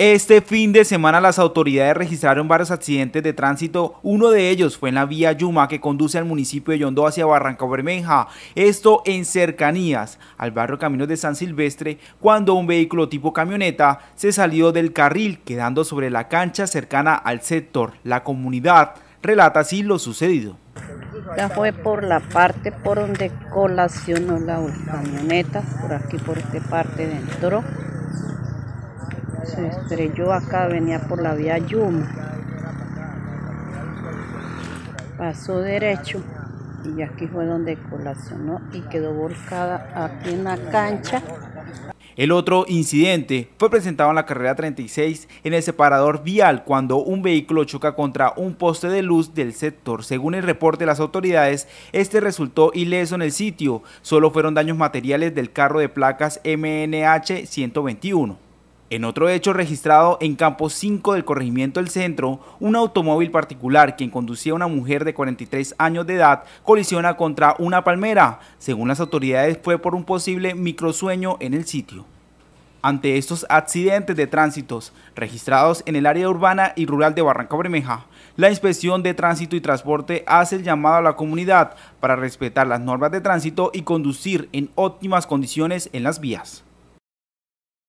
Este fin de semana las autoridades registraron varios accidentes de tránsito. Uno de ellos fue en la vía Yuma que conduce al municipio de Yondó hacia Barranca Bermeja. Esto en cercanías al barrio Caminos de San Silvestre cuando un vehículo tipo camioneta se salió del carril quedando sobre la cancha cercana al sector. La comunidad relata así lo sucedido. Ya fue por la parte por donde colacionó la camioneta, por aquí por esta parte dentro se estrelló acá, venía por la vía Yuma. Pasó derecho y aquí fue donde colacionó y quedó volcada aquí en la cancha. El otro incidente fue presentado en la carrera 36 en el separador vial cuando un vehículo choca contra un poste de luz del sector. Según el reporte de las autoridades, este resultó ileso en el sitio. Solo fueron daños materiales del carro de placas MNH 121. En otro hecho registrado en Campo 5 del corregimiento del centro, un automóvil particular quien conducía a una mujer de 43 años de edad colisiona contra una palmera. Según las autoridades fue por un posible microsueño en el sitio. Ante estos accidentes de tránsitos registrados en el área urbana y rural de Barranca Bermeja, la Inspección de Tránsito y Transporte hace el llamado a la comunidad para respetar las normas de tránsito y conducir en óptimas condiciones en las vías.